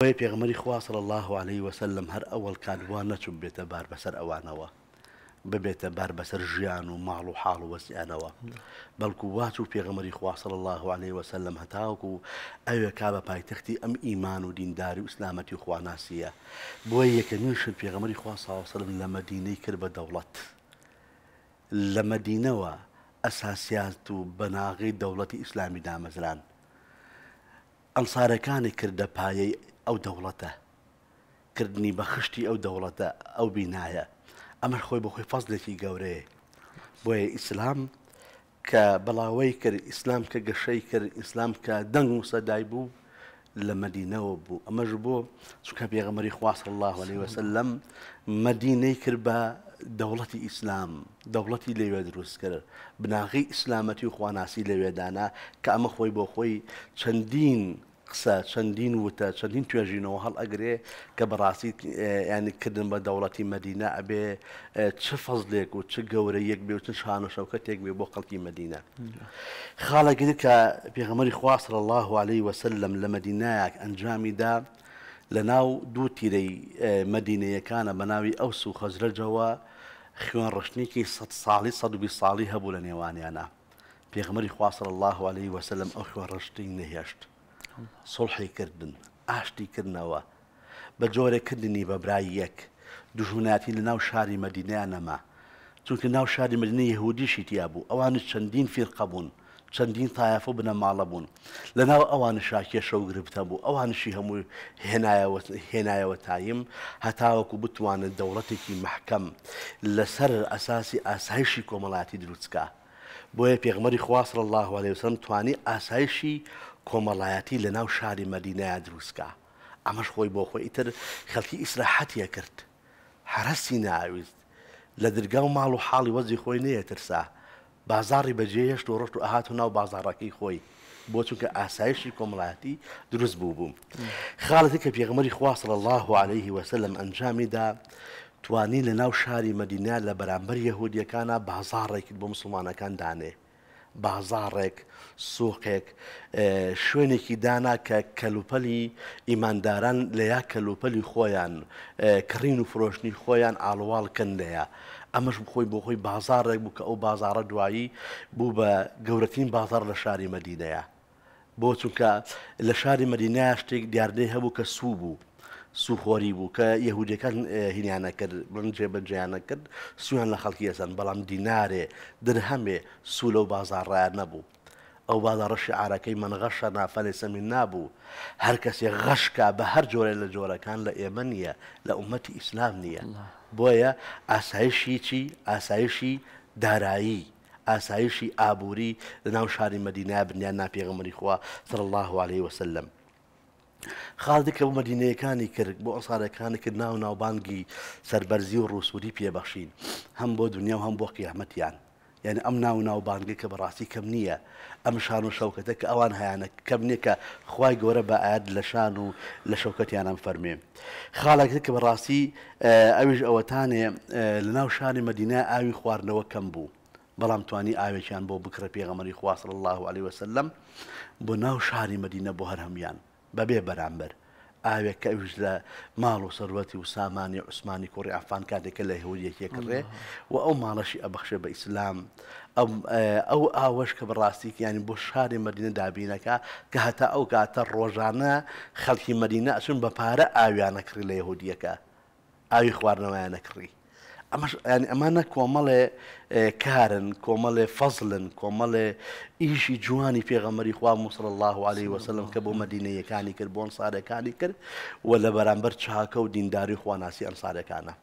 ئەوەی پێغمەری خواصل الله عليه وسلم هەر ئەوەڵ کاروان نەچوم بێتە بار بەسەر ئەوانەوە ببێتە بار بەسەر ژیان و ماڵ و حاڵ و وەسیانەوە بەڵکو واچ و پێغمەری خواصل الله عليه وسلم هەتاوکو و ئەوێ کا بە پایتەختی ئەم ئیمان و دینداری و ئسلامەتی و خواناسیە بۆی یەکەمیشت پێغمەری خواسەوەسلم لە مەدینەی کرد بە دەوڵەت لە مەدینەوە ئەساسیات و بەناغی دەوڵەتی ئیسلامی دامەزران ئەمسارەکانی کردە پایەی ئەو دەوڵەتە کردنی بە خشتی ئەو دەوڵەتە ئەو بینایە ئەمە خۆی بە خۆی فەزلێکی گەورەیە بۆیە ئیسلام کە بەڵاوەی کرد ئیسلام کە گەشەی کرد ئیسلام کە دەنگ و سەدای بوو لە مدینەوە بوو ئەمەش بۆ چونکە پێغەمەری خواست الله عليه وسلم مدینەی کرد بە دەوڵەتی ئیسلام دەوڵەتی لەوێ دروست کرد بناغی ئیسلامەتی و خواناسی لەوێدانا کە ئەمە خۆی بۆ خۆی چەندین قسە چەندین وتە چەندین توێژینەوە هەڵ ئەگرێ کە بەڕاستی ینیکردن بە دەوڵەتی مەدینە ئەبێ چ فەزلێک و چ گەورە یەک بێ و چ شانە شەوکەتێک بێ بۆ خەڵکی مەدینە خاڵەگر کە پێغەمەری خواستر الله عليه وسلم لە مەدینایەک ئەنجامیدا لە ناو دوو تیرەی مەدینەیەکانە بە ناوی ئەو سو خەزرەجەوە خوێن ڕشتنێکی سە ساڵی 120 ساڵی هەبوو لە نێوانیانە پێغمەری خواستر الله عليه وسلم ئەو خوێن ڕشتنی نهێشت سڵحیکردن ئاشتیکردنەوە بە جۆرەکردنی بە برای یەک دژوناتی لە ناو شاری مەدینیان نەما چونکە ناو شاری مدنی یهودیشی تیا بوو ئەوانە چەندین فیرقە بوون چەندین تایەفە بنە ماڵە بوون لە ناو ئەوانە شاکێشە و گرفتە بوو ئەوانشی هەموو هێنایەوە تایم هەتاوەکو بتوانن دەوڵەتێکی محکەم لەسەر ئەساسی ئاسایشی کۆمەڵاتی دروستکە بۆیە پێغمەری خواست الله عليه وسلم توانی ئاسایشی کۆمەڵایەتی لە ناو شاری مەدینایە دروستکە ئەمەش خۆی بۆ خۆی ئیتر خەڵکی ئیسراحەتە کرد حرەسی ناویست لە درگا و ماڵ و حاڵی وەزی خۆی نەیەترسا بازاری بەجێهێشت و ڕۆشت و ئاهات و ناو بازارەکەی خۆی بۆ چونکە ئاسایشی کۆمەڵایەتی دروست بوو بووم خاڵەتی کە پێغمەری خواصل الله عليه وسلم ئەنجامیدا توانی لە ناو شاری مەدینا لە بەرامبەر یەهودیەکانە بازارڕێکت بۆ مسلمانەکان دانێ بازارێک سووقێک شوێنێکی دانا کە کەلوپەلی ئیمانداران لە یا کەلوپەلی خۆیان کڕین و فرۆشتنی خۆیان ئاڵواڵکن لەیە ئەمەش بخۆی بۆ خۆی بازارێک بوو کە ئەو بازارە دوایی بوو بە گەورەترین بازار لە شاری مەدینەیە بۆ چونکە لە شاری مەدینە شتێک دیاردەی هەبوو کە سوو بوو سوخۆری بوو کە یەهودەکان هینیانە کرد بنجێ بەجیانە کرد سویان لە خەڵکی ئەسەن بەڵام دینارێ درهەمێ سو لەو بازارڕایان نەبوو. ئەو بازارڕەشی عراەکەی منغەشە نافەلێ سەمی نابوو هەر کەسێ غەشکا بە هەر جۆرە لە جۆرەکان لە ئێمە نییە لە عومەتی ئیسلام نییە بۆیە ئاسایشی چی ئاسایشی دارایی. ئاسایشی ئابووری لە ناو شاری مەدینای بنیان ناپێغمەری خوا سر الله عليه وسلم خاڵدەکە و مەدینەیەەکانی کرد بۆ ئەسارەکانی کرد ناو ناوبانگی سربەرزی و ڕووسوری پێبەخشین هەم بۆ دنیا و هەم بۆ قیامەتیان یعنی ئەم ناو ناوبانگی کە بەڕاستی کەم نییە ئەم شان و شەوکەتە کە ئەوان هیانە کەم نیکە خی گەورە بە ئاات لە شان و لە شەوکەتیانم فەرمێ خاڵێکە کە بەڕاستی ئەویش ئەوەتانێ لە ناو شانی مەدینە ئاوی خواردنەوە کەم بوو. بەڵام توانی ئاوێکیان بۆ بکرە پێغەمەری خواست الله عليه وسلم بۆ ناو شاری مدینە بۆ هەرهەمیان بەبێ بەرامبەر ئاوێک کەویش لە ماڵ و سەرەتی و سامانی عوسمانی کوڕی ئافان کاتێکە لە هەولەکێکڕێ و ئەو ماڵەشی ئەبەخشە بە ئیسلام ئەو ئاوەش کە بەڕاستیک ینی بۆ شاری مدینە دابینەکە کە هەتا ئەو کاتە ڕۆژانە خەڵکی مدینە ئەچون بە پارە ئاویانە کڕی لە یهودیەکە ئاوی خواردنەوەیانە کڕی ئەمەش ینی ئەمانە کۆمەڵێ کارن کۆمەڵێ فەزلن کۆمەڵێ ئیشی جوانی پێغەمەری خوا مسر الله عليه وسلم کە بۆ مەدینەیەکانی کرد بۆن سارەکانی کرد و لە بەرامبەر چاکە و دینداری خواناسی ئەم سارەکانە.